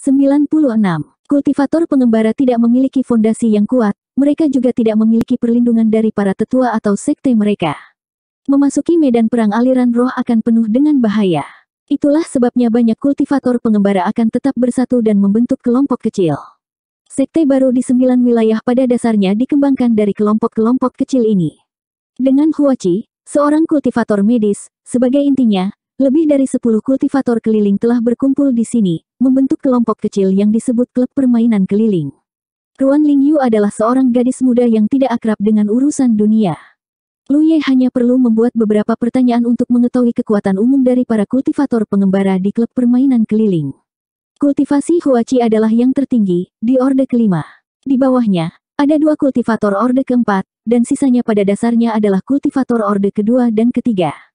96. Kultivator pengembara tidak memiliki fondasi yang kuat, mereka juga tidak memiliki perlindungan dari para tetua atau sekte mereka. Memasuki medan perang aliran roh akan penuh dengan bahaya. Itulah sebabnya banyak kultivator pengembara akan tetap bersatu dan membentuk kelompok kecil. Sekte baru di sembilan wilayah pada dasarnya dikembangkan dari kelompok-kelompok kecil ini. Dengan Huachi, seorang kultivator medis, sebagai intinya, lebih dari 10 kultivator keliling telah berkumpul di sini, membentuk kelompok kecil yang disebut klub permainan keliling. Ruan Lingyu adalah seorang gadis muda yang tidak akrab dengan urusan dunia. Lu Ye hanya perlu membuat beberapa pertanyaan untuk mengetahui kekuatan umum dari para kultivator pengembara di klub permainan keliling. Kultivasi Huachi adalah yang tertinggi, di orde kelima. Di bawahnya, ada dua kultivator orde keempat, dan sisanya pada dasarnya adalah kultivator orde kedua dan ketiga.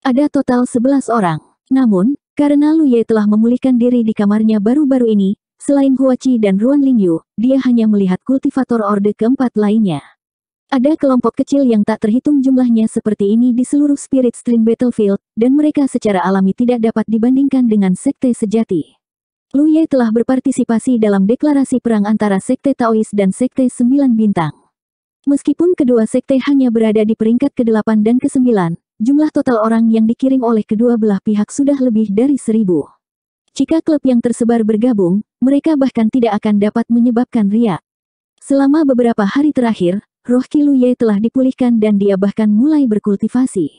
Ada total 11 orang. Namun, karena Lu Ye telah memulihkan diri di kamarnya baru-baru ini, selain Huachi dan Ruan Lingyu, dia hanya melihat kultivator orde keempat lainnya. Ada kelompok kecil yang tak terhitung jumlahnya seperti ini di seluruh Spirit Stream Battlefield, dan mereka secara alami tidak dapat dibandingkan dengan sekte sejati. Lu Ye telah berpartisipasi dalam deklarasi perang antara sekte Taois dan sekte Sembilan Bintang. Meskipun kedua sekte hanya berada di peringkat ke-8 dan ke-9, Jumlah total orang yang dikirim oleh kedua belah pihak sudah lebih dari seribu. Jika klub yang tersebar bergabung, mereka bahkan tidak akan dapat menyebabkan riak. Selama beberapa hari terakhir, roh Kiluye telah dipulihkan dan dia bahkan mulai berkultivasi.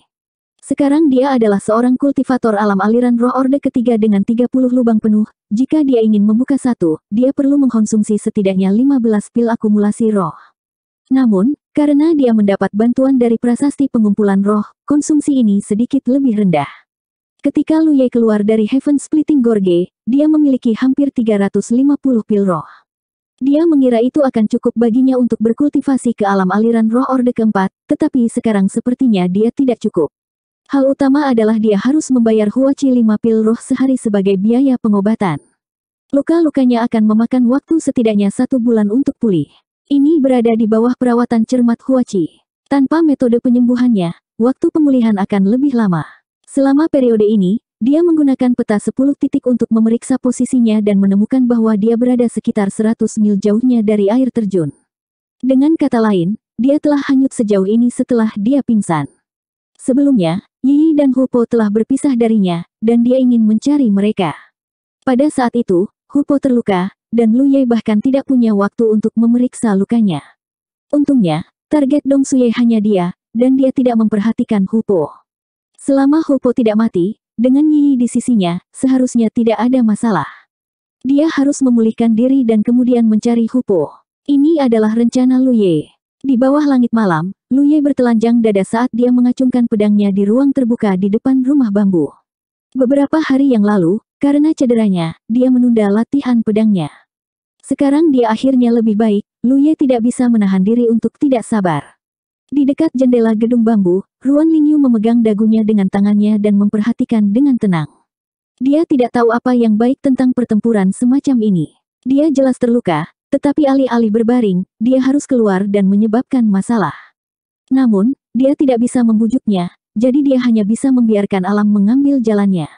Sekarang dia adalah seorang kultivator alam aliran roh orde ketiga dengan 30 lubang penuh. Jika dia ingin membuka satu, dia perlu mengkonsumsi setidaknya 15 pil akumulasi roh. Namun, karena dia mendapat bantuan dari prasasti pengumpulan roh, konsumsi ini sedikit lebih rendah. Ketika Lu Ye keluar dari Heaven Splitting Gorge, dia memiliki hampir 350 pil roh. Dia mengira itu akan cukup baginya untuk berkultivasi ke alam aliran roh orde keempat, tetapi sekarang sepertinya dia tidak cukup. Hal utama adalah dia harus membayar Huachi lima pil roh sehari sebagai biaya pengobatan. Luka-lukanya akan memakan waktu setidaknya satu bulan untuk pulih. Ini berada di bawah perawatan cermat Huachi. Tanpa metode penyembuhannya, waktu pemulihan akan lebih lama. Selama periode ini, dia menggunakan peta 10 titik untuk memeriksa posisinya dan menemukan bahwa dia berada sekitar 100 mil jauhnya dari air terjun. Dengan kata lain, dia telah hanyut sejauh ini setelah dia pingsan. Sebelumnya, Yi dan Hupo telah berpisah darinya, dan dia ingin mencari mereka. Pada saat itu, Hupo terluka, dan Lu Ye bahkan tidak punya waktu untuk memeriksa lukanya. Untungnya, target Dong Suye hanya dia, dan dia tidak memperhatikan Hu Po. Selama Hu Po tidak mati, dengan Yi di sisinya, seharusnya tidak ada masalah. Dia harus memulihkan diri dan kemudian mencari Hu Po. Ini adalah rencana Lu Ye. Di bawah langit malam, Lu Ye bertelanjang dada saat dia mengacungkan pedangnya di ruang terbuka di depan rumah bambu. Beberapa hari yang lalu, karena cederanya, dia menunda latihan pedangnya. Sekarang dia akhirnya lebih baik, Ye tidak bisa menahan diri untuk tidak sabar. Di dekat jendela gedung bambu, Ruan Lingyu memegang dagunya dengan tangannya dan memperhatikan dengan tenang. Dia tidak tahu apa yang baik tentang pertempuran semacam ini. Dia jelas terluka, tetapi alih-alih berbaring, dia harus keluar dan menyebabkan masalah. Namun, dia tidak bisa membujuknya, jadi dia hanya bisa membiarkan alam mengambil jalannya.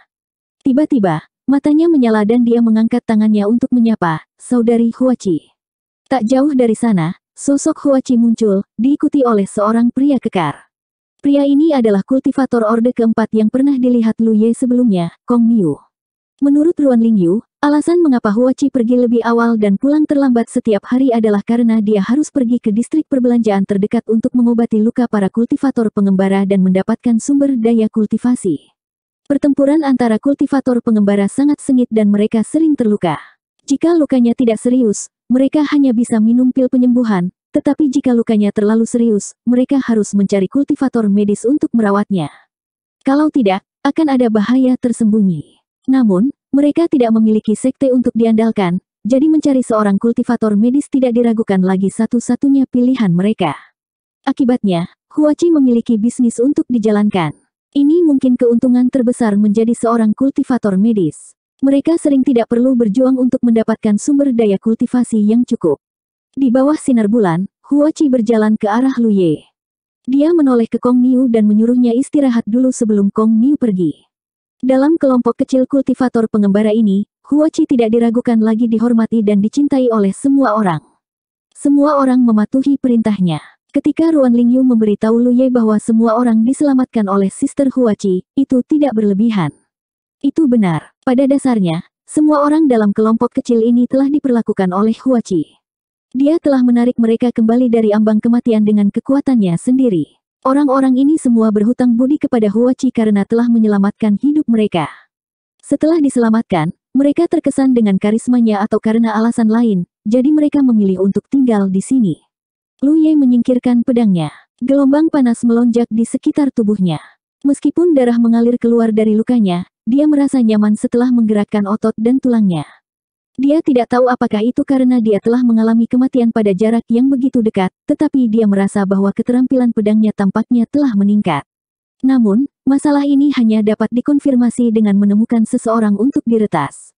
Tiba-tiba, Matanya menyala dan dia mengangkat tangannya untuk menyapa, saudari Huachi. Tak jauh dari sana, sosok Huachi muncul, diikuti oleh seorang pria kekar. Pria ini adalah kultivator orde keempat yang pernah dilihat Ye sebelumnya, Kong Niu. Menurut Ruan Yu, alasan mengapa Huachi pergi lebih awal dan pulang terlambat setiap hari adalah karena dia harus pergi ke distrik perbelanjaan terdekat untuk mengobati luka para kultivator pengembara dan mendapatkan sumber daya kultivasi. Pertempuran antara kultivator pengembara sangat sengit dan mereka sering terluka. Jika lukanya tidak serius, mereka hanya bisa minum pil penyembuhan, tetapi jika lukanya terlalu serius, mereka harus mencari kultivator medis untuk merawatnya. Kalau tidak, akan ada bahaya tersembunyi. Namun, mereka tidak memiliki sekte untuk diandalkan, jadi mencari seorang kultivator medis tidak diragukan lagi satu-satunya pilihan mereka. Akibatnya, Huachi memiliki bisnis untuk dijalankan. Ini mungkin keuntungan terbesar menjadi seorang kultivator medis. Mereka sering tidak perlu berjuang untuk mendapatkan sumber daya kultivasi yang cukup. Di bawah sinar bulan, Huochi berjalan ke arah Luye. Dia menoleh ke Kong Niu dan menyuruhnya istirahat dulu sebelum Kong Niu pergi. Dalam kelompok kecil kultivator pengembara ini, Huochi tidak diragukan lagi dihormati dan dicintai oleh semua orang. Semua orang mematuhi perintahnya. Ketika Ruan Lingyu memberitahu Lu Ye bahwa semua orang diselamatkan oleh Sister Huaci, itu tidak berlebihan. Itu benar. Pada dasarnya, semua orang dalam kelompok kecil ini telah diperlakukan oleh Huaci. Dia telah menarik mereka kembali dari ambang kematian dengan kekuatannya sendiri. Orang-orang ini semua berhutang budi kepada Huaci karena telah menyelamatkan hidup mereka. Setelah diselamatkan, mereka terkesan dengan karismanya atau karena alasan lain, jadi mereka memilih untuk tinggal di sini. Lu Ye menyingkirkan pedangnya. Gelombang panas melonjak di sekitar tubuhnya. Meskipun darah mengalir keluar dari lukanya, dia merasa nyaman setelah menggerakkan otot dan tulangnya. Dia tidak tahu apakah itu karena dia telah mengalami kematian pada jarak yang begitu dekat, tetapi dia merasa bahwa keterampilan pedangnya tampaknya telah meningkat. Namun, masalah ini hanya dapat dikonfirmasi dengan menemukan seseorang untuk diretas.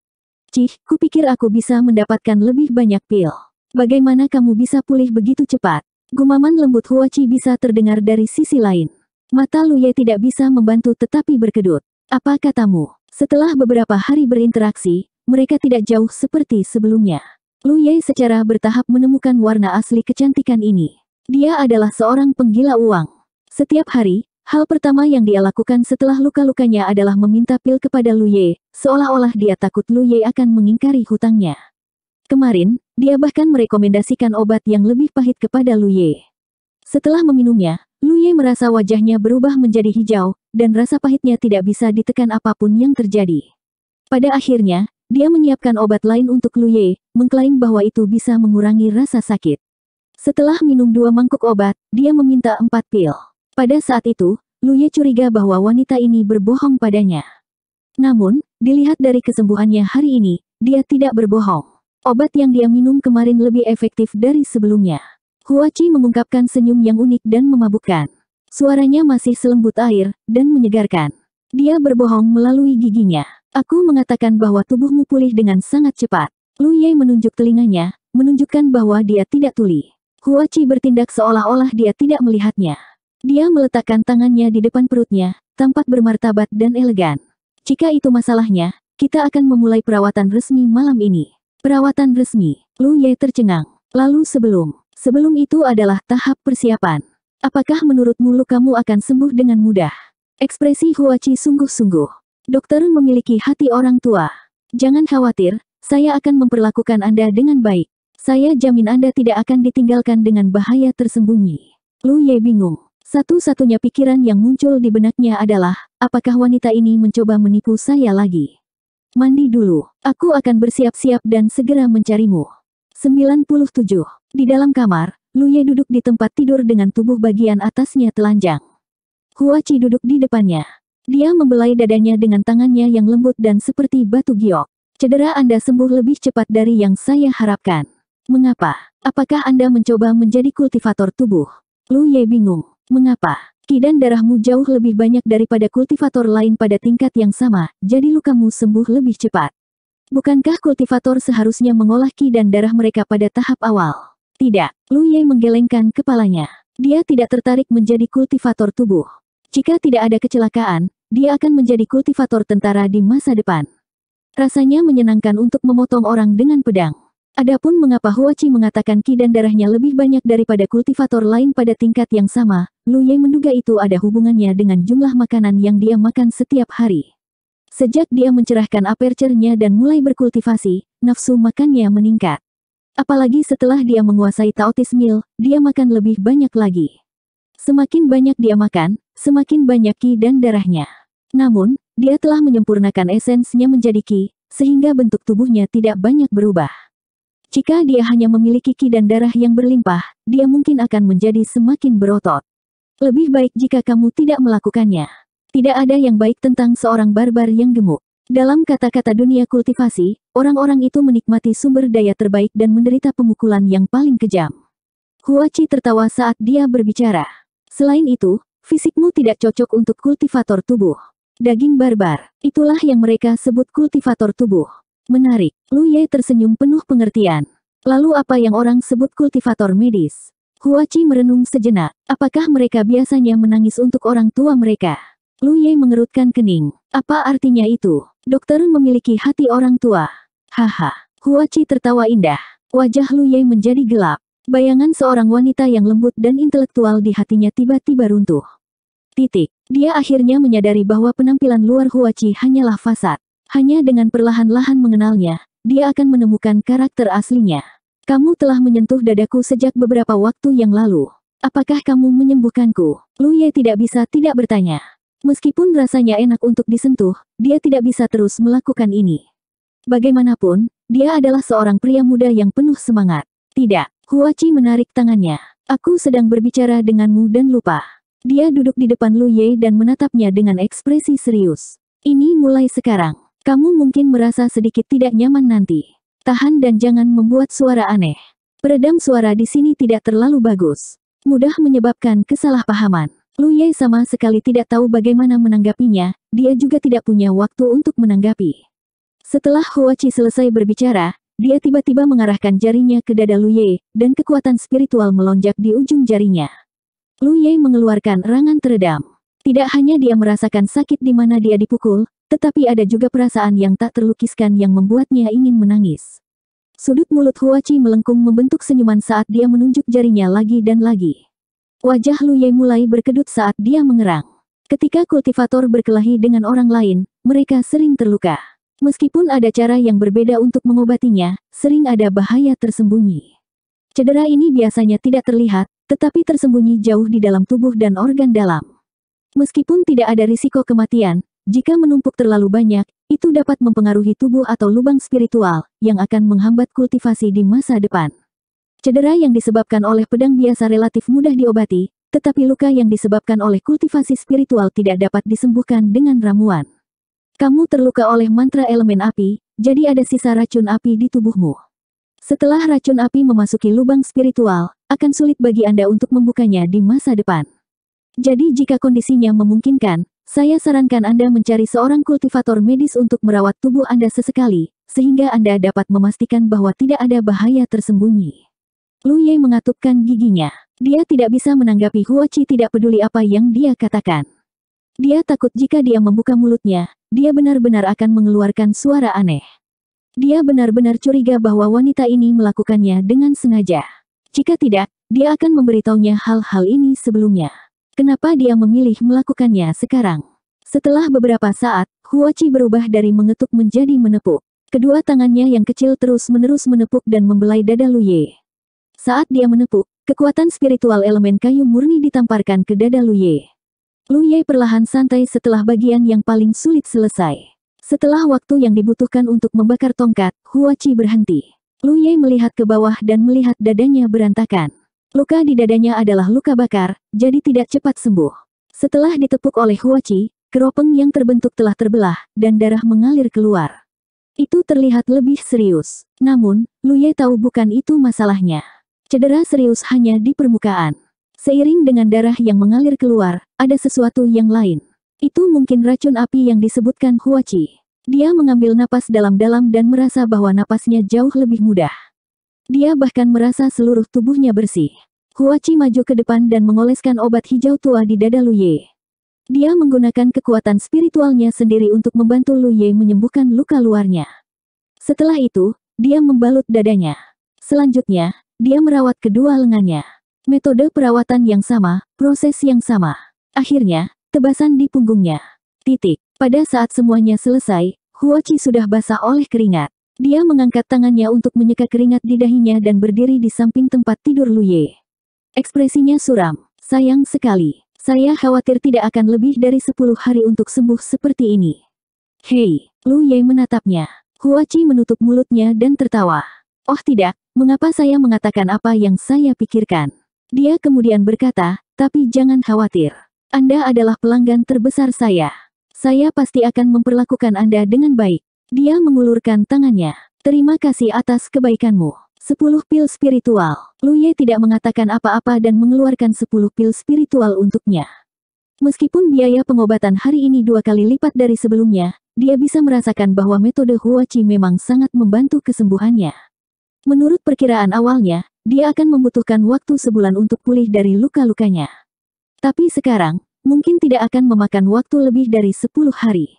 Cih, kupikir aku bisa mendapatkan lebih banyak pil. Bagaimana kamu bisa pulih begitu cepat? Gumaman lembut Huachi bisa terdengar dari sisi lain. Mata Luye tidak bisa membantu tetapi berkedut. Apa katamu? Setelah beberapa hari berinteraksi, mereka tidak jauh seperti sebelumnya. Luye secara bertahap menemukan warna asli kecantikan ini. Dia adalah seorang penggila uang. Setiap hari, Hal pertama yang dia lakukan setelah luka-lukanya adalah meminta pil kepada Luye, seolah-olah dia takut Luye akan mengingkari hutangnya. Kemarin, dia bahkan merekomendasikan obat yang lebih pahit kepada Lu Ye. Setelah meminumnya, Lu Ye merasa wajahnya berubah menjadi hijau, dan rasa pahitnya tidak bisa ditekan apapun yang terjadi. Pada akhirnya, dia menyiapkan obat lain untuk Lu Ye, mengklaim bahwa itu bisa mengurangi rasa sakit. Setelah minum dua mangkuk obat, dia meminta empat pil. Pada saat itu, Lu Ye curiga bahwa wanita ini berbohong padanya. Namun, dilihat dari kesembuhannya hari ini, dia tidak berbohong. Obat yang dia minum kemarin lebih efektif dari sebelumnya. Huachi mengungkapkan senyum yang unik dan memabukkan. Suaranya masih selembut air, dan menyegarkan. Dia berbohong melalui giginya. Aku mengatakan bahwa tubuhmu pulih dengan sangat cepat. Lu Ye menunjuk telinganya, menunjukkan bahwa dia tidak tuli. Huachi bertindak seolah-olah dia tidak melihatnya. Dia meletakkan tangannya di depan perutnya, tampak bermartabat dan elegan. Jika itu masalahnya, kita akan memulai perawatan resmi malam ini. Perawatan resmi. Lu Ye tercengang. Lalu sebelum. Sebelum itu adalah tahap persiapan. Apakah menurutmu lukamu akan sembuh dengan mudah? Ekspresi Huachi sungguh-sungguh. Dokter memiliki hati orang tua. Jangan khawatir, saya akan memperlakukan Anda dengan baik. Saya jamin Anda tidak akan ditinggalkan dengan bahaya tersembunyi. Lu Ye bingung. Satu-satunya pikiran yang muncul di benaknya adalah, apakah wanita ini mencoba menipu saya lagi? Mandi dulu, aku akan bersiap-siap dan segera mencarimu. 97. Di dalam kamar, Luye duduk di tempat tidur dengan tubuh bagian atasnya telanjang. Huachi duduk di depannya. Dia membelai dadanya dengan tangannya yang lembut dan seperti batu giok. Cedera Anda sembuh lebih cepat dari yang saya harapkan. Mengapa? Apakah Anda mencoba menjadi kultivator tubuh? Lu Ye bingung. Mengapa? dan darahmu jauh lebih banyak daripada kultivator lain pada tingkat yang sama, jadi lukamu sembuh lebih cepat. Bukankah kultivator seharusnya mengolah ki dan darah mereka pada tahap awal? Tidak, Lu Ye menggelengkan kepalanya. Dia tidak tertarik menjadi kultivator tubuh. Jika tidak ada kecelakaan, dia akan menjadi kultivator tentara di masa depan. Rasanya menyenangkan untuk memotong orang dengan pedang. Adapun mengapa Huachi mengatakan ki dan darahnya lebih banyak daripada kultivator lain pada tingkat yang sama, Lu Ye menduga itu ada hubungannya dengan jumlah makanan yang dia makan setiap hari. Sejak dia mencerahkan aperture-nya dan mulai berkultivasi, nafsu makannya meningkat. Apalagi setelah dia menguasai Taotis Mil, dia makan lebih banyak lagi. Semakin banyak dia makan, semakin banyak ki dan darahnya. Namun, dia telah menyempurnakan esensnya menjadi ki, sehingga bentuk tubuhnya tidak banyak berubah. Jika dia hanya memiliki ki dan darah yang berlimpah, dia mungkin akan menjadi semakin berotot. Lebih baik jika kamu tidak melakukannya. Tidak ada yang baik tentang seorang barbar yang gemuk. Dalam kata-kata dunia kultivasi, orang-orang itu menikmati sumber daya terbaik dan menderita pemukulan yang paling kejam. Huachi tertawa saat dia berbicara. Selain itu, fisikmu tidak cocok untuk kultivator tubuh. Daging barbar, itulah yang mereka sebut kultivator tubuh. Menarik. Lu Ye tersenyum penuh pengertian. Lalu apa yang orang sebut kultivator medis? Huachi merenung sejenak. Apakah mereka biasanya menangis untuk orang tua mereka? Lu Ye mengerutkan kening. Apa artinya itu? Dokter memiliki hati orang tua. Haha. Huachi tertawa indah. Wajah Lu Ye menjadi gelap. Bayangan seorang wanita yang lembut dan intelektual di hatinya tiba-tiba runtuh. Titik. Dia akhirnya menyadari bahwa penampilan luar Huachi hanyalah fasad. Hanya dengan perlahan-lahan mengenalnya, dia akan menemukan karakter aslinya. Kamu telah menyentuh dadaku sejak beberapa waktu yang lalu. Apakah kamu menyembuhkanku? Lu Ye? tidak bisa tidak bertanya. Meskipun rasanya enak untuk disentuh, dia tidak bisa terus melakukan ini. Bagaimanapun, dia adalah seorang pria muda yang penuh semangat. Tidak, Huachi menarik tangannya. Aku sedang berbicara denganmu dan lupa. Dia duduk di depan Lu Ye dan menatapnya dengan ekspresi serius. Ini mulai sekarang. Kamu mungkin merasa sedikit tidak nyaman nanti. Tahan dan jangan membuat suara aneh. Peredam suara di sini tidak terlalu bagus. Mudah menyebabkan kesalahpahaman. Lu Ye sama sekali tidak tahu bagaimana menanggapinya, dia juga tidak punya waktu untuk menanggapi. Setelah Hua Chi selesai berbicara, dia tiba-tiba mengarahkan jarinya ke dada Lu Ye, dan kekuatan spiritual melonjak di ujung jarinya. Lu Ye mengeluarkan rangan teredam. Tidak hanya dia merasakan sakit di mana dia dipukul, tetapi ada juga perasaan yang tak terlukiskan yang membuatnya ingin menangis. Sudut mulut Huachi melengkung membentuk senyuman saat dia menunjuk jarinya lagi dan lagi. Wajah Ye mulai berkedut saat dia mengerang. Ketika kultivator berkelahi dengan orang lain, mereka sering terluka. Meskipun ada cara yang berbeda untuk mengobatinya, sering ada bahaya tersembunyi. Cedera ini biasanya tidak terlihat, tetapi tersembunyi jauh di dalam tubuh dan organ dalam. Meskipun tidak ada risiko kematian, jika menumpuk terlalu banyak, itu dapat mempengaruhi tubuh atau lubang spiritual, yang akan menghambat kultivasi di masa depan. Cedera yang disebabkan oleh pedang biasa relatif mudah diobati, tetapi luka yang disebabkan oleh kultivasi spiritual tidak dapat disembuhkan dengan ramuan. Kamu terluka oleh mantra elemen api, jadi ada sisa racun api di tubuhmu. Setelah racun api memasuki lubang spiritual, akan sulit bagi Anda untuk membukanya di masa depan. Jadi jika kondisinya memungkinkan, saya sarankan Anda mencari seorang kultivator medis untuk merawat tubuh Anda sesekali, sehingga Anda dapat memastikan bahwa tidak ada bahaya tersembunyi. Lu Ye mengatupkan giginya. Dia tidak bisa menanggapi Huo Chi tidak peduli apa yang dia katakan. Dia takut jika dia membuka mulutnya, dia benar-benar akan mengeluarkan suara aneh. Dia benar-benar curiga bahwa wanita ini melakukannya dengan sengaja. Jika tidak, dia akan memberitahunya hal-hal ini sebelumnya. Kenapa dia memilih melakukannya sekarang? Setelah beberapa saat, Huachi berubah dari mengetuk menjadi menepuk. Kedua tangannya yang kecil terus-menerus menepuk dan membelai dada Luye. Saat dia menepuk, kekuatan spiritual elemen kayu murni ditamparkan ke dada Luye. Luye perlahan santai setelah bagian yang paling sulit selesai. Setelah waktu yang dibutuhkan untuk membakar tongkat, Huachi berhenti. Luye melihat ke bawah dan melihat dadanya berantakan. Luka di dadanya adalah luka bakar, jadi tidak cepat sembuh. Setelah ditepuk oleh Huachi, keropeng yang terbentuk telah terbelah, dan darah mengalir keluar. Itu terlihat lebih serius. Namun, Luye tahu bukan itu masalahnya. Cedera serius hanya di permukaan. Seiring dengan darah yang mengalir keluar, ada sesuatu yang lain. Itu mungkin racun api yang disebutkan Huachi. Dia mengambil napas dalam-dalam dan merasa bahwa napasnya jauh lebih mudah. Dia bahkan merasa seluruh tubuhnya bersih. Huachi maju ke depan dan mengoleskan obat hijau tua di dada Lu Ye. Dia menggunakan kekuatan spiritualnya sendiri untuk membantu Lu Ye menyembuhkan luka luarnya. Setelah itu, dia membalut dadanya. Selanjutnya, dia merawat kedua lengannya. Metode perawatan yang sama, proses yang sama. Akhirnya, tebasan di punggungnya. Titik. Pada saat semuanya selesai, Huachi sudah basah oleh keringat. Dia mengangkat tangannya untuk menyeka keringat di dahinya dan berdiri di samping tempat tidur Luye. Ekspresinya suram. Sayang sekali. Saya khawatir tidak akan lebih dari 10 hari untuk sembuh seperti ini. Hei, Luye menatapnya. Kuaci menutup mulutnya dan tertawa. Oh tidak, mengapa saya mengatakan apa yang saya pikirkan? Dia kemudian berkata, tapi jangan khawatir. Anda adalah pelanggan terbesar saya. Saya pasti akan memperlakukan Anda dengan baik. Dia mengulurkan tangannya. Terima kasih atas kebaikanmu. Sepuluh pil spiritual. Luye tidak mengatakan apa-apa dan mengeluarkan sepuluh pil spiritual untuknya. Meskipun biaya pengobatan hari ini dua kali lipat dari sebelumnya, dia bisa merasakan bahwa metode Huachi memang sangat membantu kesembuhannya. Menurut perkiraan awalnya, dia akan membutuhkan waktu sebulan untuk pulih dari luka-lukanya. Tapi sekarang, mungkin tidak akan memakan waktu lebih dari sepuluh hari.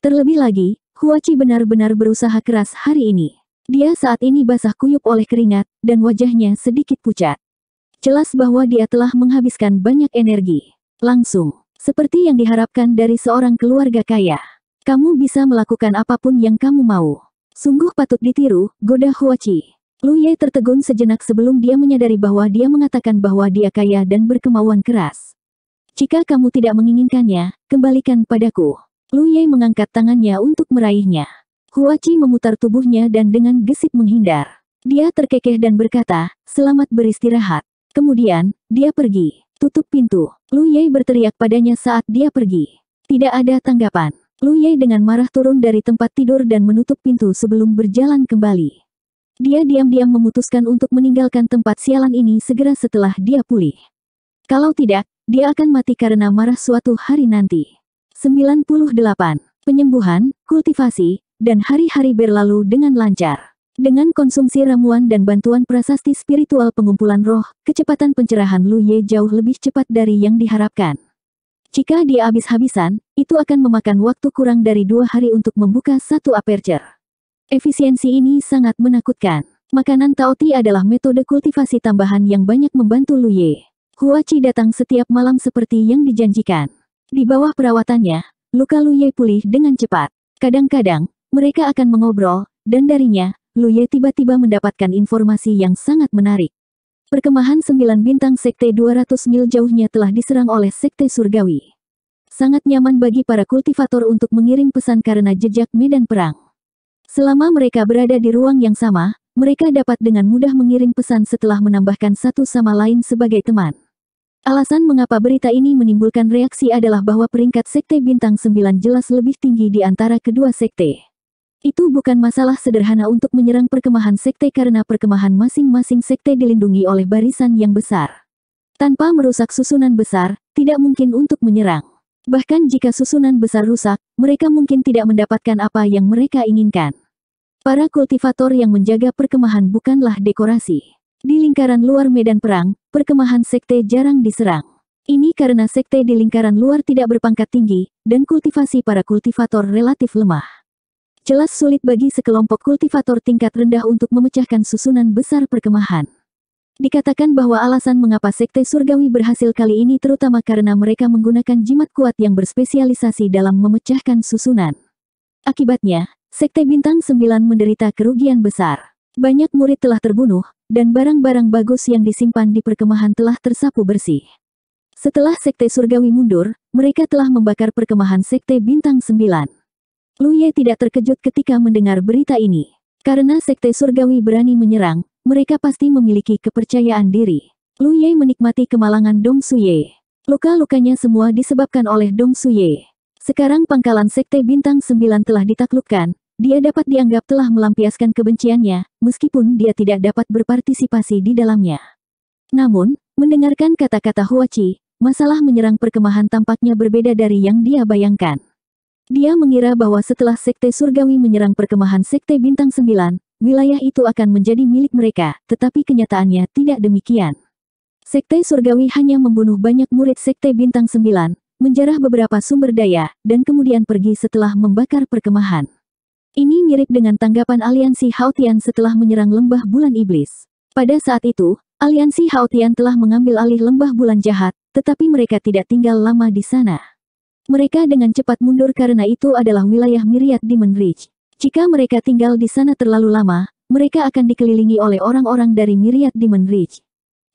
Terlebih lagi, Huachi benar-benar berusaha keras hari ini. Dia saat ini basah kuyup oleh keringat, dan wajahnya sedikit pucat. Jelas bahwa dia telah menghabiskan banyak energi. Langsung, seperti yang diharapkan dari seorang keluarga kaya. Kamu bisa melakukan apapun yang kamu mau. Sungguh patut ditiru, goda Huachi. Ye tertegun sejenak sebelum dia menyadari bahwa dia mengatakan bahwa dia kaya dan berkemauan keras. Jika kamu tidak menginginkannya, kembalikan padaku. Lu Ye mengangkat tangannya untuk meraihnya. Huaci memutar tubuhnya dan dengan gesit menghindar. Dia terkekeh dan berkata, selamat beristirahat. Kemudian, dia pergi. Tutup pintu. Lu Ye berteriak padanya saat dia pergi. Tidak ada tanggapan. Lu Ye dengan marah turun dari tempat tidur dan menutup pintu sebelum berjalan kembali. Dia diam-diam memutuskan untuk meninggalkan tempat sialan ini segera setelah dia pulih. Kalau tidak, dia akan mati karena marah suatu hari nanti. 98. Penyembuhan, kultivasi, dan hari-hari berlalu dengan lancar. Dengan konsumsi ramuan dan bantuan prasasti spiritual pengumpulan roh, kecepatan pencerahan Lu Ye jauh lebih cepat dari yang diharapkan. Jika dia habis-habisan, itu akan memakan waktu kurang dari dua hari untuk membuka satu aperture. Efisiensi ini sangat menakutkan. Makanan Taoti adalah metode kultivasi tambahan yang banyak membantu Lu Ye. Huachi datang setiap malam seperti yang dijanjikan. Di bawah perawatannya, luka Luye pulih dengan cepat. Kadang-kadang, mereka akan mengobrol, dan darinya, Luye tiba-tiba mendapatkan informasi yang sangat menarik. Perkemahan sembilan bintang sekte 200 mil jauhnya telah diserang oleh sekte surgawi. Sangat nyaman bagi para kultivator untuk mengirim pesan karena jejak medan perang. Selama mereka berada di ruang yang sama, mereka dapat dengan mudah mengirim pesan setelah menambahkan satu sama lain sebagai teman. Alasan mengapa berita ini menimbulkan reaksi adalah bahwa peringkat sekte bintang 9 jelas lebih tinggi di antara kedua sekte. Itu bukan masalah sederhana untuk menyerang perkemahan sekte karena perkemahan masing-masing sekte dilindungi oleh barisan yang besar. Tanpa merusak susunan besar, tidak mungkin untuk menyerang. Bahkan jika susunan besar rusak, mereka mungkin tidak mendapatkan apa yang mereka inginkan. Para kultivator yang menjaga perkemahan bukanlah dekorasi. Di lingkaran luar medan perang, perkemahan sekte jarang diserang. Ini karena sekte di lingkaran luar tidak berpangkat tinggi, dan kultivasi para kultivator relatif lemah. Jelas sulit bagi sekelompok kultivator tingkat rendah untuk memecahkan susunan besar perkemahan. Dikatakan bahwa alasan mengapa sekte surgawi berhasil kali ini terutama karena mereka menggunakan jimat kuat yang berspesialisasi dalam memecahkan susunan. Akibatnya, sekte bintang 9 menderita kerugian besar. Banyak murid telah terbunuh, dan barang-barang bagus yang disimpan di perkemahan telah tersapu bersih. Setelah Sekte Surgawi mundur, mereka telah membakar perkemahan Sekte Bintang Sembilan. Lu Ye tidak terkejut ketika mendengar berita ini. Karena Sekte Surgawi berani menyerang, mereka pasti memiliki kepercayaan diri. Lu Ye menikmati kemalangan Dong Su Ye. Luka-lukanya semua disebabkan oleh Dong Su Ye. Sekarang pangkalan Sekte Bintang Sembilan telah ditaklukkan, dia dapat dianggap telah melampiaskan kebenciannya, meskipun dia tidak dapat berpartisipasi di dalamnya. Namun, mendengarkan kata-kata Huachi, masalah menyerang perkemahan tampaknya berbeda dari yang dia bayangkan. Dia mengira bahwa setelah Sekte Surgawi menyerang perkemahan Sekte Bintang Sembilan, wilayah itu akan menjadi milik mereka, tetapi kenyataannya tidak demikian. Sekte Surgawi hanya membunuh banyak murid Sekte Bintang Sembilan, menjarah beberapa sumber daya, dan kemudian pergi setelah membakar perkemahan. Ini mirip dengan tanggapan aliansi Haotian setelah menyerang lembah bulan iblis. Pada saat itu, aliansi Haotian telah mengambil alih lembah bulan jahat, tetapi mereka tidak tinggal lama di sana. Mereka dengan cepat mundur karena itu adalah wilayah Myriad Demon Ridge. Jika mereka tinggal di sana terlalu lama, mereka akan dikelilingi oleh orang-orang dari Myriad Demon Ridge.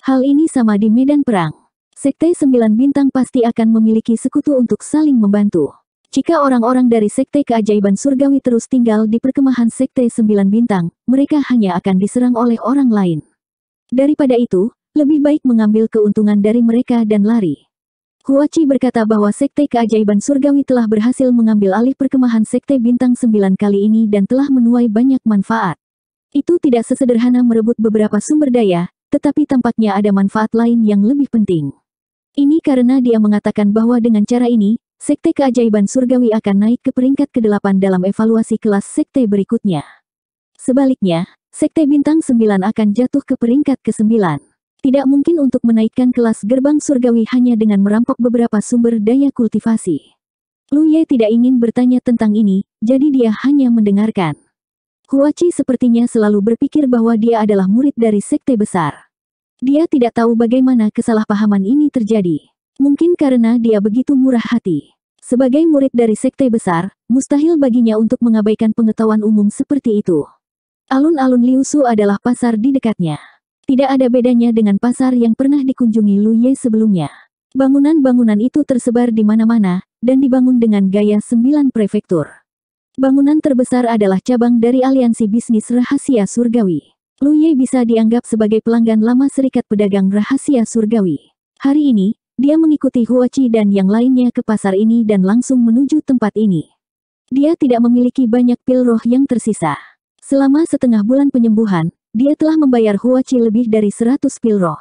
Hal ini sama di medan perang. Sekte Sembilan Bintang pasti akan memiliki sekutu untuk saling membantu. Jika orang-orang dari Sekte Keajaiban Surgawi terus tinggal di perkemahan Sekte Sembilan Bintang, mereka hanya akan diserang oleh orang lain. Daripada itu, lebih baik mengambil keuntungan dari mereka dan lari. Huachi berkata bahwa Sekte Keajaiban Surgawi telah berhasil mengambil alih perkemahan Sekte Bintang Sembilan kali ini dan telah menuai banyak manfaat. Itu tidak sesederhana merebut beberapa sumber daya, tetapi tampaknya ada manfaat lain yang lebih penting. Ini karena dia mengatakan bahwa dengan cara ini, Sekte keajaiban surgawi akan naik ke peringkat ke-8 dalam evaluasi kelas sekte berikutnya. Sebaliknya, sekte bintang 9 akan jatuh ke peringkat ke-9. Tidak mungkin untuk menaikkan kelas gerbang surgawi hanya dengan merampok beberapa sumber daya kultivasi. Ye tidak ingin bertanya tentang ini, jadi dia hanya mendengarkan. Huachi sepertinya selalu berpikir bahwa dia adalah murid dari sekte besar. Dia tidak tahu bagaimana kesalahpahaman ini terjadi. Mungkin karena dia begitu murah hati. Sebagai murid dari sekte besar, mustahil baginya untuk mengabaikan pengetahuan umum seperti itu. Alun-alun Liusu adalah pasar di dekatnya. Tidak ada bedanya dengan pasar yang pernah dikunjungi Lu Ye sebelumnya. Bangunan-bangunan itu tersebar di mana-mana, dan dibangun dengan gaya sembilan prefektur. Bangunan terbesar adalah cabang dari aliansi bisnis rahasia surgawi. Lu Ye bisa dianggap sebagai pelanggan lama Serikat Pedagang Rahasia Surgawi. Hari ini, dia mengikuti Huachi dan yang lainnya ke pasar ini dan langsung menuju tempat ini. Dia tidak memiliki banyak pil roh yang tersisa. Selama setengah bulan penyembuhan, dia telah membayar Huachi lebih dari 100 pil roh.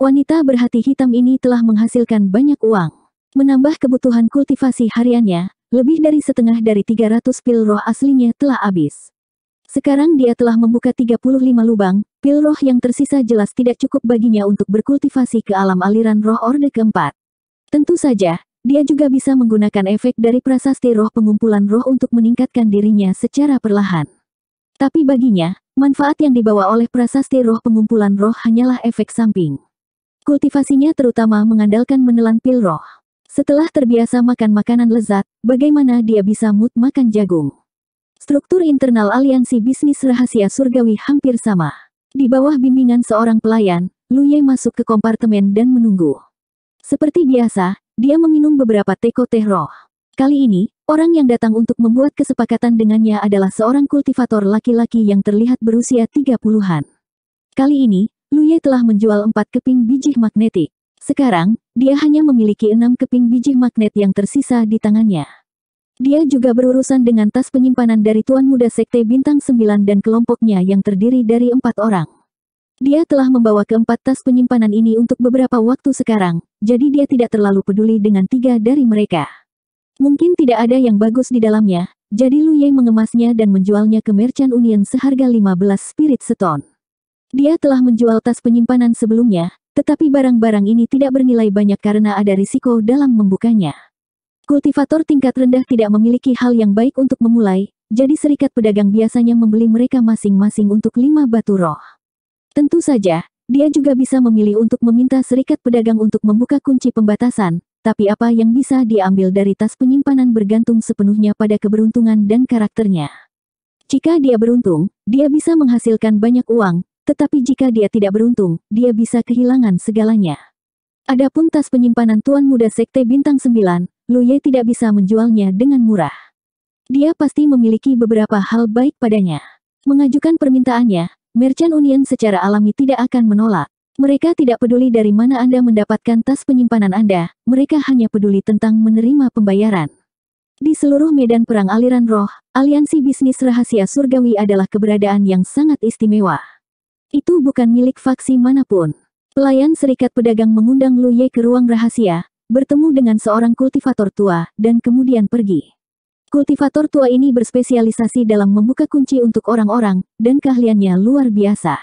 Wanita berhati hitam ini telah menghasilkan banyak uang. Menambah kebutuhan kultivasi hariannya, lebih dari setengah dari 300 pil roh aslinya telah habis. Sekarang dia telah membuka 35 lubang, pil roh yang tersisa jelas tidak cukup baginya untuk berkultivasi ke alam aliran roh orde keempat. Tentu saja, dia juga bisa menggunakan efek dari prasasti roh pengumpulan roh untuk meningkatkan dirinya secara perlahan. Tapi baginya, manfaat yang dibawa oleh prasasti roh pengumpulan roh hanyalah efek samping. Kultivasinya terutama mengandalkan menelan pil roh. Setelah terbiasa makan makanan lezat, bagaimana dia bisa mut makan jagung? Struktur internal aliansi bisnis rahasia surgawi hampir sama. Di bawah bimbingan seorang pelayan, Lu Ye masuk ke kompartemen dan menunggu. Seperti biasa, dia meminum beberapa teko teh roh. Kali ini, orang yang datang untuk membuat kesepakatan dengannya adalah seorang kultivator laki-laki yang terlihat berusia 30-an. Kali ini, Lu Ye telah menjual empat keping biji magnetik. Sekarang, dia hanya memiliki enam keping biji magnet yang tersisa di tangannya. Dia juga berurusan dengan tas penyimpanan dari Tuan Muda Sekte Bintang Sembilan dan kelompoknya yang terdiri dari empat orang. Dia telah membawa keempat tas penyimpanan ini untuk beberapa waktu sekarang, jadi dia tidak terlalu peduli dengan tiga dari mereka. Mungkin tidak ada yang bagus di dalamnya, jadi Lu Ye mengemasnya dan menjualnya ke Merchant Union seharga 15 spirit seton. Dia telah menjual tas penyimpanan sebelumnya, tetapi barang-barang ini tidak bernilai banyak karena ada risiko dalam membukanya. Kultivator tingkat rendah tidak memiliki hal yang baik untuk memulai, jadi serikat pedagang biasanya membeli mereka masing-masing untuk lima batu roh. Tentu saja, dia juga bisa memilih untuk meminta serikat pedagang untuk membuka kunci pembatasan, tapi apa yang bisa diambil dari tas penyimpanan bergantung sepenuhnya pada keberuntungan dan karakternya. Jika dia beruntung, dia bisa menghasilkan banyak uang, tetapi jika dia tidak beruntung, dia bisa kehilangan segalanya. Adapun tas penyimpanan Tuan Muda Sekte Bintang 9, Luye tidak bisa menjualnya dengan murah. Dia pasti memiliki beberapa hal baik padanya. Mengajukan permintaannya, Merchant Union secara alami tidak akan menolak. Mereka tidak peduli dari mana Anda mendapatkan tas penyimpanan Anda, mereka hanya peduli tentang menerima pembayaran. Di seluruh medan perang aliran roh, aliansi bisnis rahasia surgawi adalah keberadaan yang sangat istimewa. Itu bukan milik faksi manapun. Pelayan Serikat Pedagang mengundang Luye ke ruang rahasia, bertemu dengan seorang kultivator tua, dan kemudian pergi. Kultivator tua ini berspesialisasi dalam membuka kunci untuk orang-orang, dan keahliannya luar biasa.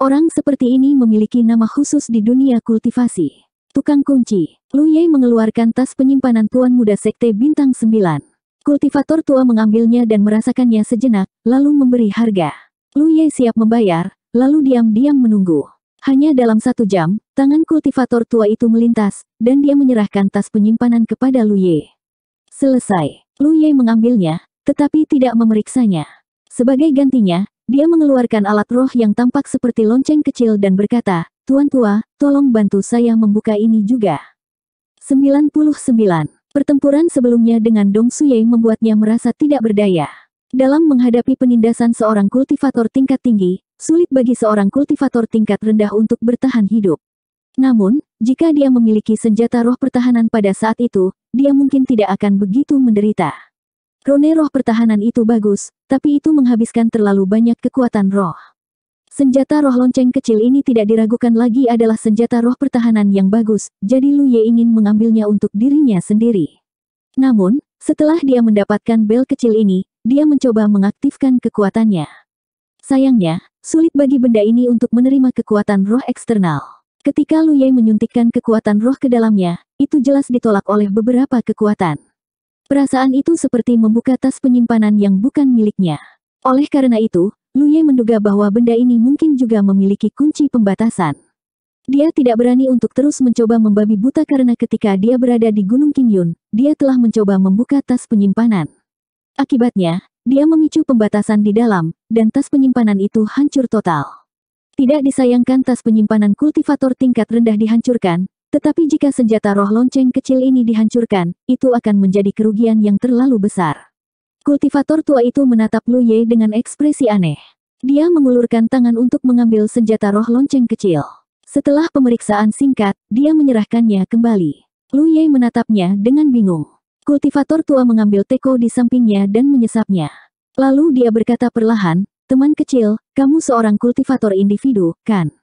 Orang seperti ini memiliki nama khusus di dunia kultivasi. Tukang kunci, Lu Ye mengeluarkan tas penyimpanan tuan muda sekte bintang 9. Kultivator tua mengambilnya dan merasakannya sejenak, lalu memberi harga. Lu Ye siap membayar, lalu diam-diam menunggu. Hanya dalam satu jam, tangan kultivator tua itu melintas, dan dia menyerahkan tas penyimpanan kepada Lu Ye. Selesai. Lu Ye mengambilnya, tetapi tidak memeriksanya. Sebagai gantinya, dia mengeluarkan alat roh yang tampak seperti lonceng kecil dan berkata, Tuan tua, tolong bantu saya membuka ini juga. 99. Pertempuran sebelumnya dengan Dong Suye membuatnya merasa tidak berdaya. Dalam menghadapi penindasan seorang kultivator tingkat tinggi, sulit bagi seorang kultivator tingkat rendah untuk bertahan hidup. Namun, jika dia memiliki senjata roh pertahanan pada saat itu, dia mungkin tidak akan begitu menderita. Rone roh pertahanan itu bagus, tapi itu menghabiskan terlalu banyak kekuatan roh. Senjata roh lonceng kecil ini tidak diragukan lagi adalah senjata roh pertahanan yang bagus, jadi Lu Ye ingin mengambilnya untuk dirinya sendiri. Namun, setelah dia mendapatkan bel kecil ini, dia mencoba mengaktifkan kekuatannya. Sayangnya, sulit bagi benda ini untuk menerima kekuatan roh eksternal. Ketika Lu Ye menyuntikkan kekuatan roh ke dalamnya, itu jelas ditolak oleh beberapa kekuatan. Perasaan itu seperti membuka tas penyimpanan yang bukan miliknya. Oleh karena itu, Lu Ye menduga bahwa benda ini mungkin juga memiliki kunci pembatasan. Dia tidak berani untuk terus mencoba membabi buta karena ketika dia berada di Gunung Kingyun, dia telah mencoba membuka tas penyimpanan. Akibatnya, dia memicu pembatasan di dalam, dan tas penyimpanan itu hancur total. Tidak disayangkan tas penyimpanan kultivator tingkat rendah dihancurkan, tetapi jika senjata roh lonceng kecil ini dihancurkan, itu akan menjadi kerugian yang terlalu besar. Kultivator tua itu menatap Lu Ye dengan ekspresi aneh. Dia mengulurkan tangan untuk mengambil senjata roh lonceng kecil. Setelah pemeriksaan singkat, dia menyerahkannya kembali. Lu Ye menatapnya dengan bingung. Kultivator tua mengambil teko di sampingnya dan menyesapnya. Lalu dia berkata perlahan, teman kecil, kamu seorang kultivator individu, kan?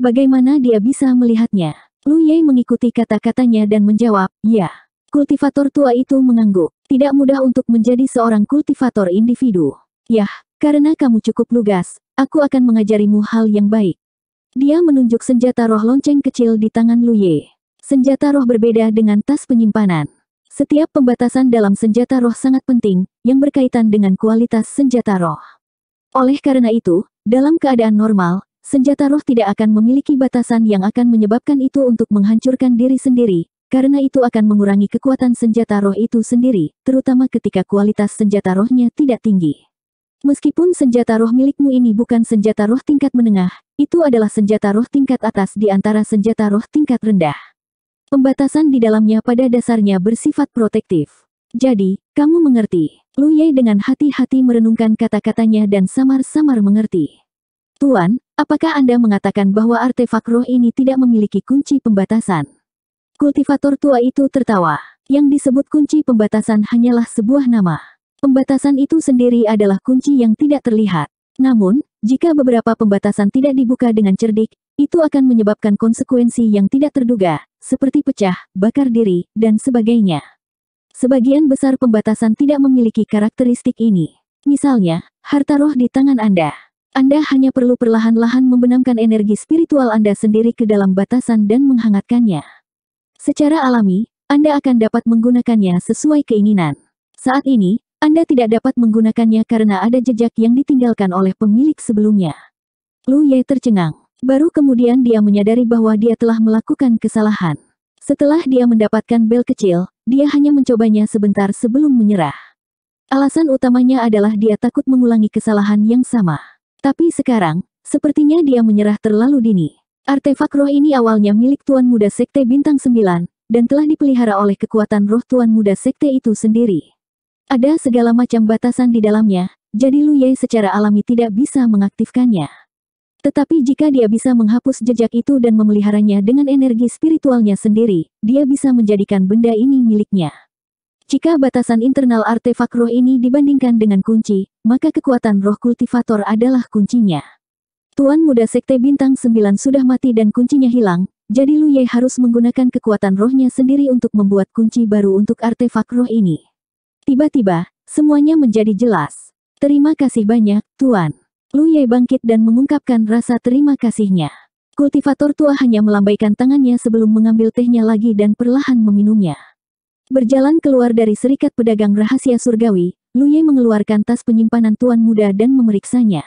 Bagaimana dia bisa melihatnya? Lu Ye mengikuti kata-katanya dan menjawab, ya. Kultivator tua itu mengangguk. Tidak mudah untuk menjadi seorang kultivator individu. Yah, karena kamu cukup lugas, aku akan mengajarimu hal yang baik. Dia menunjuk senjata roh lonceng kecil di tangan Luye. Senjata roh berbeda dengan tas penyimpanan. Setiap pembatasan dalam senjata roh sangat penting, yang berkaitan dengan kualitas senjata roh. Oleh karena itu, dalam keadaan normal, senjata roh tidak akan memiliki batasan yang akan menyebabkan itu untuk menghancurkan diri sendiri, karena itu akan mengurangi kekuatan senjata roh itu sendiri, terutama ketika kualitas senjata rohnya tidak tinggi. Meskipun senjata roh milikmu ini bukan senjata roh tingkat menengah, itu adalah senjata roh tingkat atas di antara senjata roh tingkat rendah. Pembatasan di dalamnya pada dasarnya bersifat protektif. Jadi, kamu mengerti. Lu Ye dengan hati-hati merenungkan kata-katanya dan samar-samar mengerti. Tuan, apakah Anda mengatakan bahwa artefak roh ini tidak memiliki kunci pembatasan? Kultivator tua itu tertawa. Yang disebut kunci pembatasan hanyalah sebuah nama. Pembatasan itu sendiri adalah kunci yang tidak terlihat. Namun, jika beberapa pembatasan tidak dibuka dengan cerdik, itu akan menyebabkan konsekuensi yang tidak terduga, seperti pecah, bakar diri, dan sebagainya. Sebagian besar pembatasan tidak memiliki karakteristik ini. Misalnya, harta roh di tangan Anda. Anda hanya perlu perlahan-lahan membenamkan energi spiritual Anda sendiri ke dalam batasan dan menghangatkannya. Secara alami, Anda akan dapat menggunakannya sesuai keinginan. Saat ini, anda tidak dapat menggunakannya karena ada jejak yang ditinggalkan oleh pemilik sebelumnya. Lu Ye tercengang. Baru kemudian dia menyadari bahwa dia telah melakukan kesalahan. Setelah dia mendapatkan bel kecil, dia hanya mencobanya sebentar sebelum menyerah. Alasan utamanya adalah dia takut mengulangi kesalahan yang sama. Tapi sekarang, sepertinya dia menyerah terlalu dini. Artefak roh ini awalnya milik Tuan Muda Sekte Bintang 9, dan telah dipelihara oleh kekuatan roh Tuan Muda Sekte itu sendiri. Ada segala macam batasan di dalamnya, jadi Lu Ye secara alami tidak bisa mengaktifkannya. Tetapi jika dia bisa menghapus jejak itu dan memeliharanya dengan energi spiritualnya sendiri, dia bisa menjadikan benda ini miliknya. Jika batasan internal artefak roh ini dibandingkan dengan kunci, maka kekuatan roh kultivator adalah kuncinya. Tuan muda sekte bintang 9 sudah mati dan kuncinya hilang, jadi Lu Ye harus menggunakan kekuatan rohnya sendiri untuk membuat kunci baru untuk artefak roh ini. Tiba-tiba, semuanya menjadi jelas. Terima kasih banyak, Tuan. Lu Ye bangkit dan mengungkapkan rasa terima kasihnya. Kultivator tua hanya melambaikan tangannya sebelum mengambil tehnya lagi dan perlahan meminumnya. Berjalan keluar dari serikat pedagang rahasia surgawi, Luye mengeluarkan tas penyimpanan tuan muda dan memeriksanya.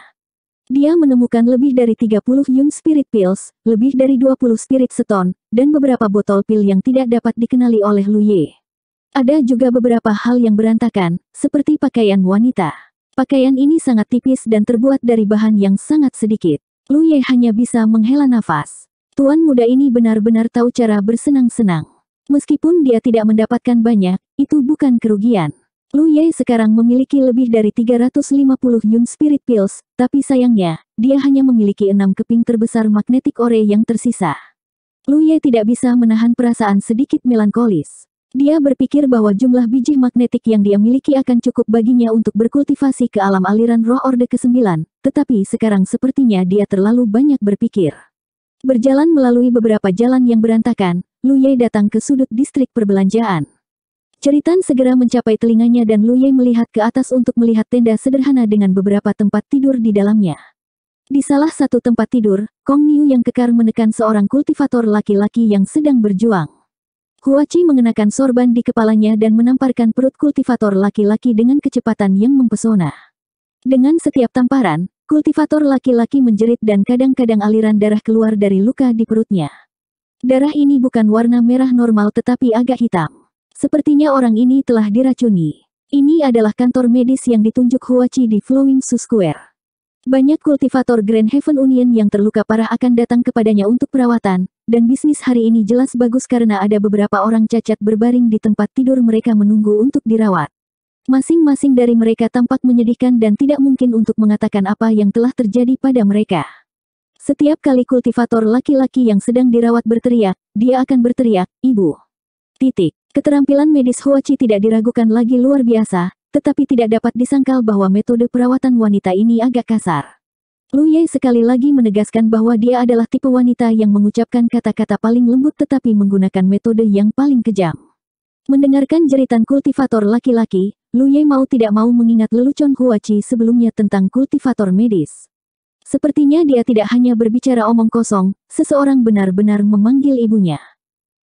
Dia menemukan lebih dari 30 yun spirit pills, lebih dari 20 spirit Stone, dan beberapa botol pil yang tidak dapat dikenali oleh Luye. Ada juga beberapa hal yang berantakan, seperti pakaian wanita. Pakaian ini sangat tipis dan terbuat dari bahan yang sangat sedikit. Lu Ye hanya bisa menghela nafas. Tuan muda ini benar-benar tahu cara bersenang-senang. Meskipun dia tidak mendapatkan banyak, itu bukan kerugian. Lu Ye sekarang memiliki lebih dari 350 Yun Spirit Pills, tapi sayangnya, dia hanya memiliki enam keping terbesar magnetik ore yang tersisa. Lu Ye tidak bisa menahan perasaan sedikit melankolis. Dia berpikir bahwa jumlah biji magnetik yang dia miliki akan cukup baginya untuk berkultivasi ke alam aliran roh Orde ke-9, tetapi sekarang sepertinya dia terlalu banyak berpikir. Berjalan melalui beberapa jalan yang berantakan, Lu Ye datang ke sudut distrik perbelanjaan. Ceritan segera mencapai telinganya dan Lu Ye melihat ke atas untuk melihat tenda sederhana dengan beberapa tempat tidur di dalamnya. Di salah satu tempat tidur, Kong Niu yang kekar menekan seorang kultivator laki-laki yang sedang berjuang. Huachi mengenakan sorban di kepalanya dan menamparkan perut kultivator laki-laki dengan kecepatan yang mempesona. Dengan setiap tamparan, kultivator laki-laki menjerit dan kadang-kadang aliran darah keluar dari luka di perutnya. Darah ini bukan warna merah normal tetapi agak hitam. Sepertinya orang ini telah diracuni. Ini adalah kantor medis yang ditunjuk Huachi di Flowing Su Square. Banyak kultivator Grand Heaven Union yang terluka parah akan datang kepadanya untuk perawatan, dan bisnis hari ini jelas bagus karena ada beberapa orang cacat berbaring di tempat tidur mereka menunggu untuk dirawat. Masing-masing dari mereka tampak menyedihkan dan tidak mungkin untuk mengatakan apa yang telah terjadi pada mereka. Setiap kali kultivator laki-laki yang sedang dirawat berteriak, dia akan berteriak, Ibu. Titik. Keterampilan medis Huachi tidak diragukan lagi luar biasa, tetapi tidak dapat disangkal bahwa metode perawatan wanita ini agak kasar. Lu Ye sekali lagi menegaskan bahwa dia adalah tipe wanita yang mengucapkan kata-kata paling lembut tetapi menggunakan metode yang paling kejam. Mendengarkan jeritan kultivator laki-laki, Lu Ye mau tidak mau mengingat lelucon Huachi sebelumnya tentang kultivator medis. Sepertinya dia tidak hanya berbicara omong kosong, seseorang benar-benar memanggil ibunya.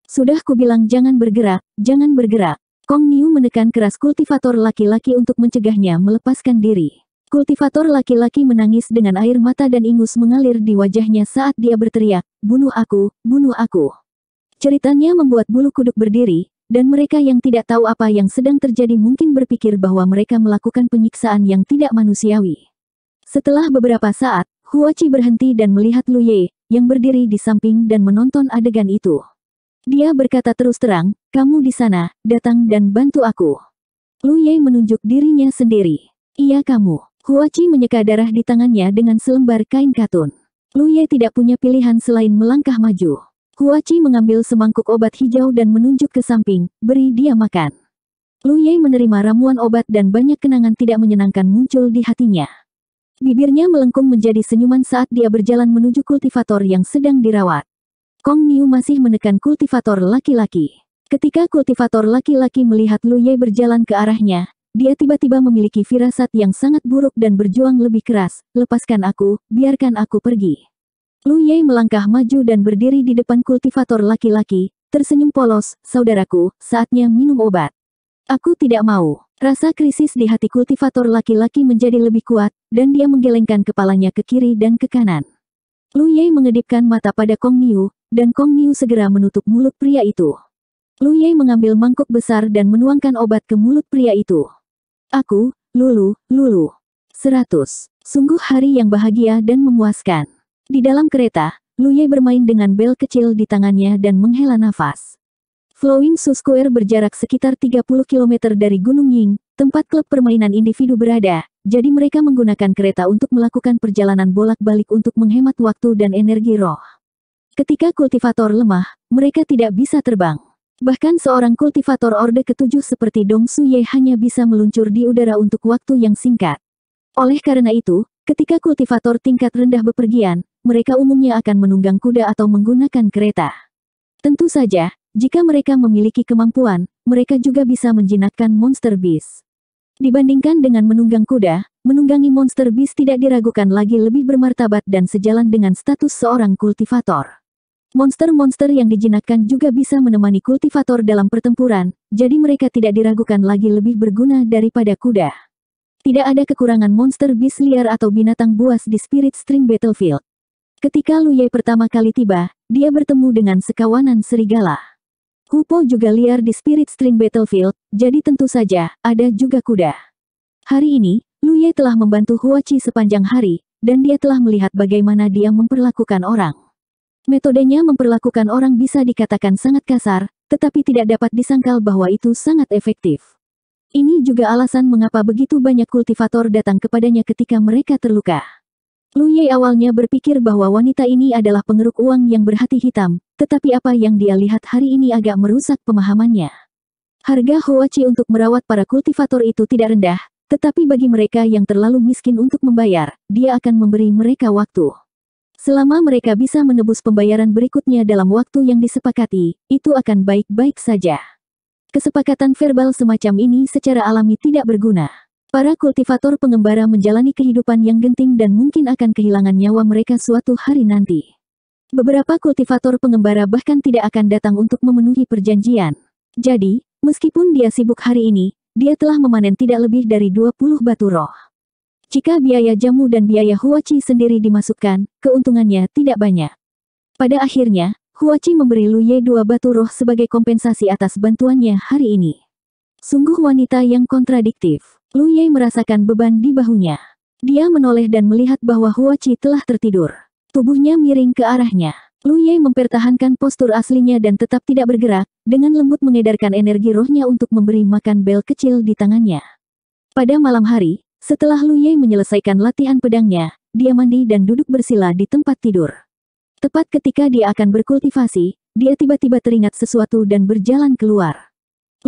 Sudah kubilang jangan bergerak, jangan bergerak. Kong Niu menekan keras kultivator laki-laki untuk mencegahnya melepaskan diri. Kultivator laki-laki menangis dengan air mata dan ingus mengalir di wajahnya saat dia berteriak, bunuh aku, bunuh aku. Ceritanya membuat bulu kuduk berdiri, dan mereka yang tidak tahu apa yang sedang terjadi mungkin berpikir bahwa mereka melakukan penyiksaan yang tidak manusiawi. Setelah beberapa saat, Huachi berhenti dan melihat Lu Ye yang berdiri di samping dan menonton adegan itu. Dia berkata terus terang, kamu di sana, datang dan bantu aku. Lu Ye menunjuk dirinya sendiri. Iya kamu. Huachi menyeka darah di tangannya dengan selembar kain katun. Lu Ye tidak punya pilihan selain melangkah maju. Huachi mengambil semangkuk obat hijau dan menunjuk ke samping, beri dia makan. Lu Ye menerima ramuan obat dan banyak kenangan tidak menyenangkan muncul di hatinya. Bibirnya melengkung menjadi senyuman saat dia berjalan menuju kultivator yang sedang dirawat. Kong Niu masih menekan kultivator laki-laki. Ketika kultivator laki-laki melihat Lu Ye berjalan ke arahnya, dia tiba-tiba memiliki firasat yang sangat buruk dan berjuang lebih keras. Lepaskan aku, biarkan aku pergi. Lu Ye melangkah maju dan berdiri di depan kultivator laki-laki, tersenyum polos, saudaraku, saatnya minum obat. Aku tidak mau. Rasa krisis di hati kultivator laki-laki menjadi lebih kuat, dan dia menggelengkan kepalanya ke kiri dan ke kanan. Lu Ye mengedipkan mata pada Kong Niu, dan Kong Niu segera menutup mulut pria itu. Lu Ye mengambil mangkuk besar dan menuangkan obat ke mulut pria itu. Aku, Lulu, Lulu. 100. Sungguh hari yang bahagia dan memuaskan. Di dalam kereta, Luye bermain dengan bel kecil di tangannya dan menghela nafas. Flowing Su Square berjarak sekitar 30 km dari Gunung Ying, tempat klub permainan individu berada, jadi mereka menggunakan kereta untuk melakukan perjalanan bolak-balik untuk menghemat waktu dan energi roh. Ketika kultivator lemah, mereka tidak bisa terbang. Bahkan seorang kultivator Orde ketujuh seperti Dong Su Ye hanya bisa meluncur di udara untuk waktu yang singkat. Oleh karena itu, ketika kultivator tingkat rendah bepergian, mereka umumnya akan menunggang kuda atau menggunakan kereta. Tentu saja, jika mereka memiliki kemampuan, mereka juga bisa menjinakkan monster bis. Dibandingkan dengan menunggang kuda, menunggangi monster bis tidak diragukan lagi lebih bermartabat dan sejalan dengan status seorang kultivator. Monster-monster yang dijinakkan juga bisa menemani kultivator dalam pertempuran, jadi mereka tidak diragukan lagi lebih berguna daripada kuda. Tidak ada kekurangan monster bis liar atau binatang buas di Spirit String Battlefield. Ketika Lu Ye pertama kali tiba, dia bertemu dengan sekawanan serigala. Kupo juga liar di Spirit String Battlefield, jadi tentu saja, ada juga kuda. Hari ini, Lu Ye telah membantu Huachi sepanjang hari, dan dia telah melihat bagaimana dia memperlakukan orang. Metodenya memperlakukan orang bisa dikatakan sangat kasar, tetapi tidak dapat disangkal bahwa itu sangat efektif. Ini juga alasan mengapa begitu banyak kultivator datang kepadanya ketika mereka terluka. Lu Ye awalnya berpikir bahwa wanita ini adalah pengeruk uang yang berhati hitam, tetapi apa yang dia lihat hari ini agak merusak pemahamannya. Harga Hoachi untuk merawat para kultivator itu tidak rendah, tetapi bagi mereka yang terlalu miskin untuk membayar, dia akan memberi mereka waktu. Selama mereka bisa menebus pembayaran berikutnya dalam waktu yang disepakati, itu akan baik-baik saja. Kesepakatan verbal semacam ini secara alami tidak berguna. Para kultivator pengembara menjalani kehidupan yang genting dan mungkin akan kehilangan nyawa mereka suatu hari nanti. Beberapa kultivator pengembara bahkan tidak akan datang untuk memenuhi perjanjian. Jadi, meskipun dia sibuk hari ini, dia telah memanen tidak lebih dari 20 batu roh. Jika biaya jamu dan biaya Huachi sendiri dimasukkan, keuntungannya tidak banyak. Pada akhirnya, Huachi memberi Lu Ye dua batu roh sebagai kompensasi atas bantuannya hari ini. Sungguh wanita yang kontradiktif. Lu Ye merasakan beban di bahunya. Dia menoleh dan melihat bahwa Huachi telah tertidur. Tubuhnya miring ke arahnya. Lu Ye mempertahankan postur aslinya dan tetap tidak bergerak, dengan lembut mengedarkan energi rohnya untuk memberi makan bel kecil di tangannya. Pada malam hari, setelah Lu Ye menyelesaikan latihan pedangnya, dia mandi dan duduk bersila di tempat tidur. Tepat ketika dia akan berkultivasi, dia tiba-tiba teringat sesuatu dan berjalan keluar.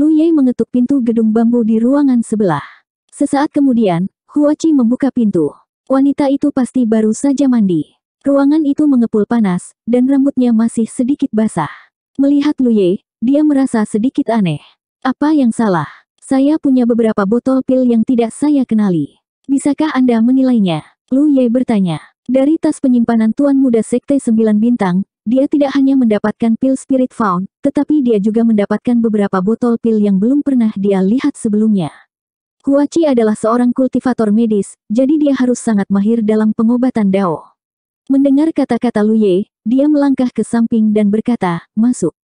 Lu Ye mengetuk pintu gedung bambu di ruangan sebelah. Sesaat kemudian, Huachi membuka pintu. Wanita itu pasti baru saja mandi. Ruangan itu mengepul panas, dan rambutnya masih sedikit basah. Melihat Lu Ye, dia merasa sedikit aneh. Apa yang salah? Saya punya beberapa botol pil yang tidak saya kenali. Bisakah Anda menilainya? Lu Ye bertanya. Dari tas penyimpanan Tuan Muda Sekte Sembilan Bintang, dia tidak hanya mendapatkan pil Spirit Found, tetapi dia juga mendapatkan beberapa botol pil yang belum pernah dia lihat sebelumnya. Huachi adalah seorang kultivator medis, jadi dia harus sangat mahir dalam pengobatan Dao. Mendengar kata-kata Lu Ye, dia melangkah ke samping dan berkata, masuk.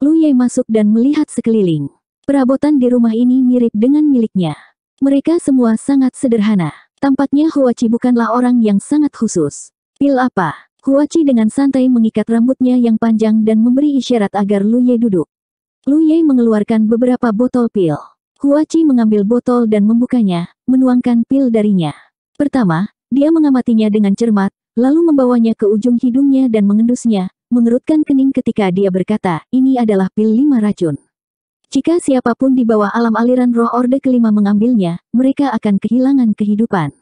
Lu Ye masuk dan melihat sekeliling. Perabotan di rumah ini mirip dengan miliknya. Mereka semua sangat sederhana. Tampaknya Huachi bukanlah orang yang sangat khusus. Pil apa? Huachi dengan santai mengikat rambutnya yang panjang dan memberi isyarat agar Lu Ye duduk. Lu Ye mengeluarkan beberapa botol pil. Huachi mengambil botol dan membukanya, menuangkan pil darinya. Pertama, dia mengamatinya dengan cermat, lalu membawanya ke ujung hidungnya dan mengendusnya, mengerutkan kening ketika dia berkata, ini adalah pil lima racun. Jika siapapun di bawah alam aliran roh orde kelima mengambilnya, mereka akan kehilangan kehidupan.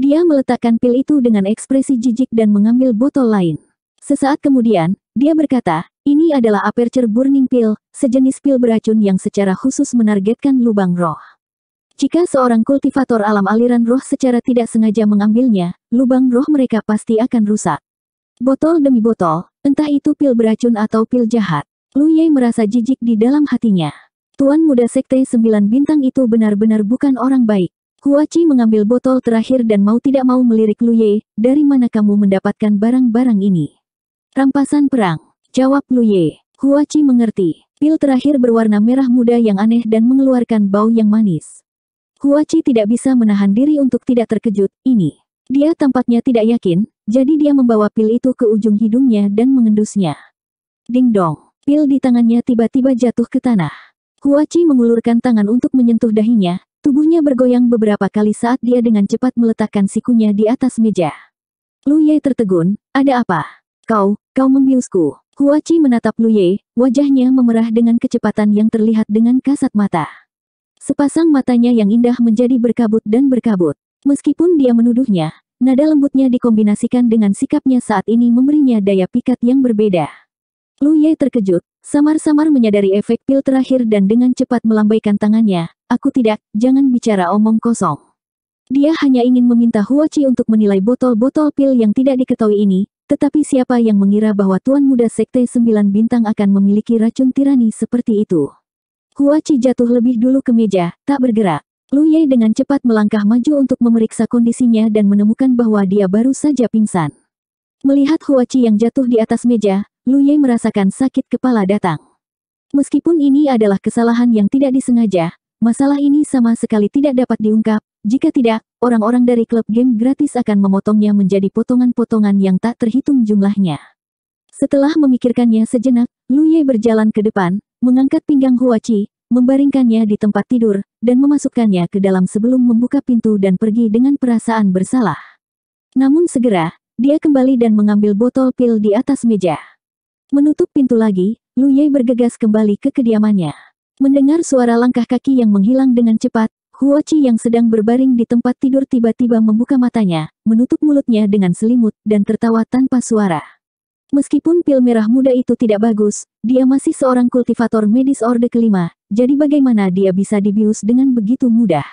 Dia meletakkan pil itu dengan ekspresi jijik dan mengambil botol lain. Sesaat kemudian, dia berkata, ini adalah aperture burning pill, sejenis pil beracun yang secara khusus menargetkan lubang roh. Jika seorang kultivator alam aliran roh secara tidak sengaja mengambilnya, lubang roh mereka pasti akan rusak. Botol demi botol, entah itu pil beracun atau pil jahat. Lu Ye merasa jijik di dalam hatinya. Tuan muda sekte sembilan bintang itu benar-benar bukan orang baik. Huachi mengambil botol terakhir dan mau tidak mau melirik Lu Ye, dari mana kamu mendapatkan barang-barang ini? Rampasan perang, jawab Lu Ye. Huachi mengerti, pil terakhir berwarna merah muda yang aneh dan mengeluarkan bau yang manis. Huachi tidak bisa menahan diri untuk tidak terkejut, ini. Dia tampaknya tidak yakin, jadi dia membawa pil itu ke ujung hidungnya dan mengendusnya. Ding dong. Pil di tangannya tiba-tiba jatuh ke tanah. Huachi mengulurkan tangan untuk menyentuh dahinya, tubuhnya bergoyang beberapa kali saat dia dengan cepat meletakkan sikunya di atas meja. Lu Ye tertegun, ada apa? Kau, kau membiusku. Huachi menatap Lu Ye, wajahnya memerah dengan kecepatan yang terlihat dengan kasat mata. Sepasang matanya yang indah menjadi berkabut dan berkabut. Meskipun dia menuduhnya, nada lembutnya dikombinasikan dengan sikapnya saat ini memberinya daya pikat yang berbeda. Lu Ye terkejut, samar-samar menyadari efek pil terakhir dan dengan cepat melambaikan tangannya, aku tidak, jangan bicara omong kosong. Dia hanya ingin meminta Huochi untuk menilai botol-botol pil yang tidak diketahui ini, tetapi siapa yang mengira bahwa Tuan Muda Sekte Sembilan Bintang akan memiliki racun tirani seperti itu? Huachi jatuh lebih dulu ke meja, tak bergerak. Lu Ye dengan cepat melangkah maju untuk memeriksa kondisinya dan menemukan bahwa dia baru saja pingsan. Melihat Huachi yang jatuh di atas meja, Luye merasakan sakit kepala datang. Meskipun ini adalah kesalahan yang tidak disengaja, masalah ini sama sekali tidak dapat diungkap. Jika tidak, orang-orang dari klub game gratis akan memotongnya menjadi potongan-potongan yang tak terhitung jumlahnya. Setelah memikirkannya sejenak, Luye berjalan ke depan, mengangkat pinggang Huachi, membaringkannya di tempat tidur, dan memasukkannya ke dalam sebelum membuka pintu dan pergi dengan perasaan bersalah. Namun segera, dia kembali dan mengambil botol pil di atas meja. Menutup pintu lagi, Lu Ye bergegas kembali ke kediamannya. Mendengar suara langkah kaki yang menghilang dengan cepat, Huo Chi yang sedang berbaring di tempat tidur tiba-tiba membuka matanya, menutup mulutnya dengan selimut, dan tertawa tanpa suara. Meskipun pil merah muda itu tidak bagus, dia masih seorang kultivator medis orde kelima, jadi bagaimana dia bisa dibius dengan begitu mudah?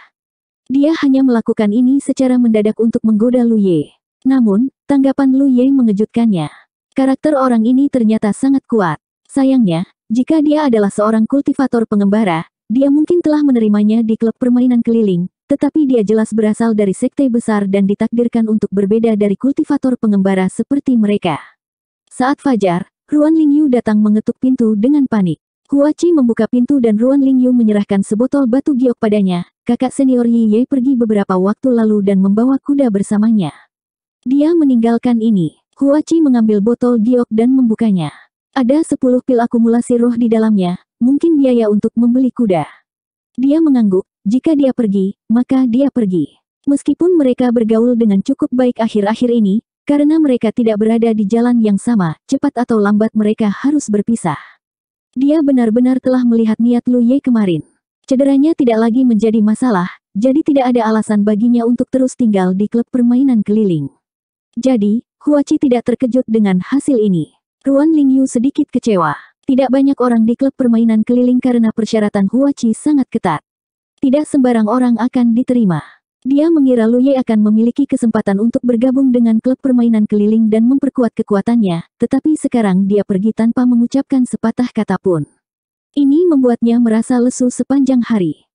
Dia hanya melakukan ini secara mendadak untuk menggoda Lu Ye. Namun, tanggapan Lu Ye mengejutkannya. Karakter orang ini ternyata sangat kuat. Sayangnya, jika dia adalah seorang kultivator pengembara, dia mungkin telah menerimanya di klub permainan keliling, tetapi dia jelas berasal dari sekte besar dan ditakdirkan untuk berbeda dari kultivator pengembara seperti mereka. Saat fajar, Ruan Lingyu datang mengetuk pintu dengan panik. Huaci membuka pintu dan Ruan Lingyu menyerahkan sebotol batu giok padanya. Kakak senior Yi Ye pergi beberapa waktu lalu dan membawa kuda bersamanya. Dia meninggalkan ini. Huachi mengambil botol giok dan membukanya. Ada sepuluh pil akumulasi roh di dalamnya, mungkin biaya untuk membeli kuda. Dia mengangguk, jika dia pergi, maka dia pergi. Meskipun mereka bergaul dengan cukup baik akhir-akhir ini, karena mereka tidak berada di jalan yang sama, cepat atau lambat mereka harus berpisah. Dia benar-benar telah melihat niat Lu Ye kemarin. Cederanya tidak lagi menjadi masalah, jadi tidak ada alasan baginya untuk terus tinggal di klub permainan keliling. Jadi, Huachi tidak terkejut dengan hasil ini. Ruan Lingyu sedikit kecewa. Tidak banyak orang di klub permainan keliling karena persyaratan Huachi sangat ketat. Tidak sembarang orang akan diterima. Dia mengira Ye akan memiliki kesempatan untuk bergabung dengan klub permainan keliling dan memperkuat kekuatannya, tetapi sekarang dia pergi tanpa mengucapkan sepatah kata pun. Ini membuatnya merasa lesu sepanjang hari.